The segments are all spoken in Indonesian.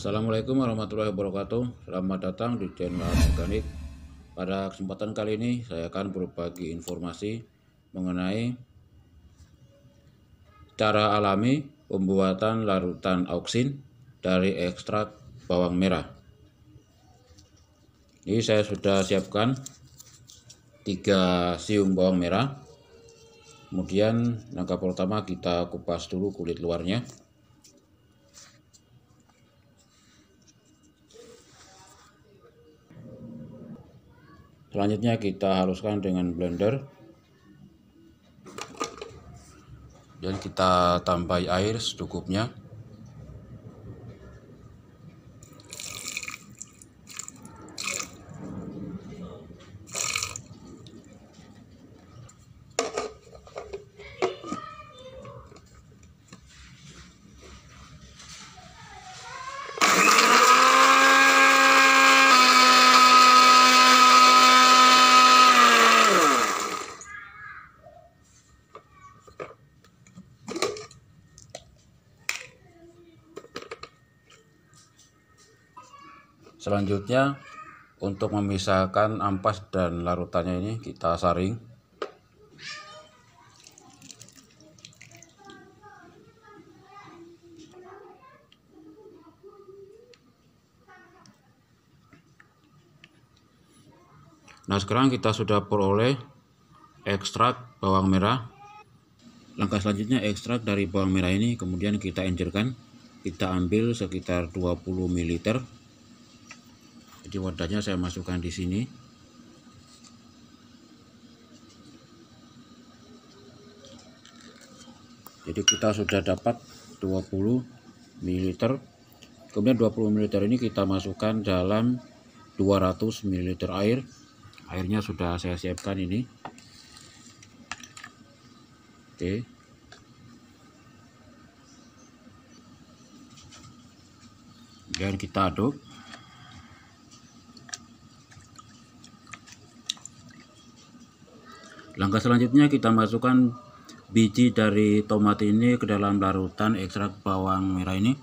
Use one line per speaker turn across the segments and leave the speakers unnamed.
Assalamualaikum warahmatullahi wabarakatuh Selamat datang di channel organik Pada kesempatan kali ini saya akan berbagi informasi mengenai Cara alami pembuatan larutan auksin dari ekstrak bawang merah Ini saya sudah siapkan 3 siung bawang merah Kemudian langkah pertama kita kupas dulu kulit luarnya Selanjutnya kita haluskan dengan blender. Dan kita tambah air secukupnya. selanjutnya untuk memisahkan ampas dan larutannya ini kita saring Nah sekarang kita sudah peroleh ekstrak bawang merah. Langkah selanjutnya ekstrak dari bawang merah ini kemudian kita encerkan. Kita ambil sekitar 20 ml jadi wadahnya saya masukkan di sini jadi kita sudah dapat 20 ml kemudian 20 ml ini kita masukkan dalam 200 ml air airnya sudah saya siapkan ini oke dan kita aduk Langkah selanjutnya kita masukkan biji dari tomat ini ke dalam larutan ekstrak bawang merah ini.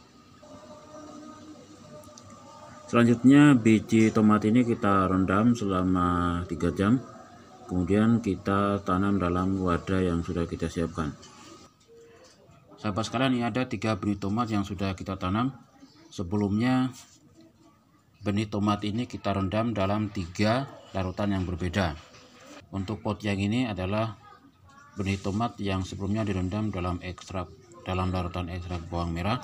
Selanjutnya biji tomat ini kita rendam selama 3 jam. Kemudian kita tanam dalam wadah yang sudah kita siapkan. Sahabat sekalian ini ada 3 benih tomat yang sudah kita tanam. Sebelumnya benih tomat ini kita rendam dalam 3 larutan yang berbeda. Untuk pot yang ini adalah benih tomat yang sebelumnya direndam dalam ekstrak dalam larutan ekstrak bawang merah.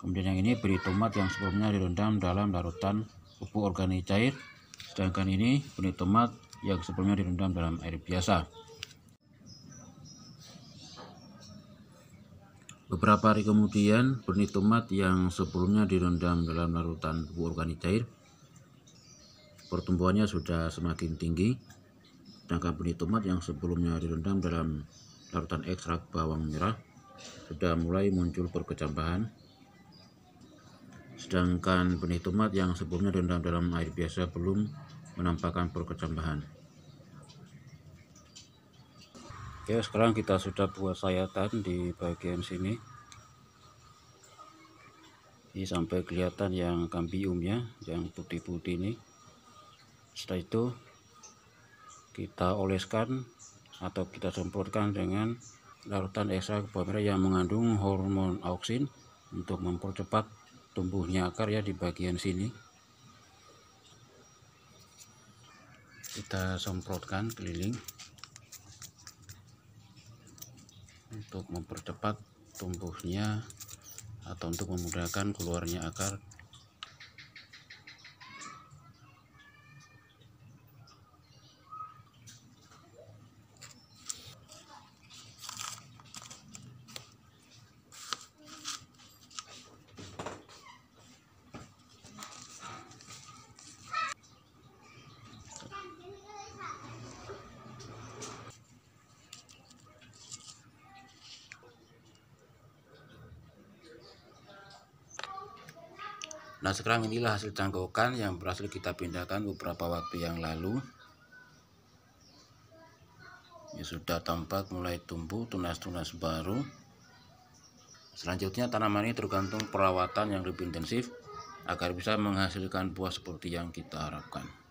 Kemudian yang ini benih tomat yang sebelumnya direndam dalam larutan pupuk organik cair. Sedangkan ini benih tomat yang sebelumnya direndam dalam air biasa. Beberapa hari kemudian, benih tomat yang sebelumnya direndam dalam larutan pupuk organik cair, pertumbuhannya sudah semakin tinggi. Sedangkan benih tomat yang sebelumnya direndam dalam larutan ekstrak bawang merah sudah mulai muncul perkecambahan. Sedangkan benih tomat yang sebelumnya direndam dalam air biasa belum menampakkan perkecambahan. Oke, sekarang kita sudah buat sayatan di bagian sini. Ini sampai kelihatan yang kambiumnya, yang putih-putih ini. Setelah itu kita oleskan atau kita semprotkan dengan larutan ekstra pomera yang mengandung hormon auksin untuk mempercepat tumbuhnya akar ya di bagian sini kita semprotkan keliling untuk mempercepat tumbuhnya atau untuk memudahkan keluarnya akar Nah sekarang inilah hasil cangkokan yang berhasil kita pindahkan beberapa waktu yang lalu ya, Sudah tampak mulai tumbuh tunas-tunas baru Selanjutnya tanaman ini tergantung perawatan yang lebih intensif Agar bisa menghasilkan buah seperti yang kita harapkan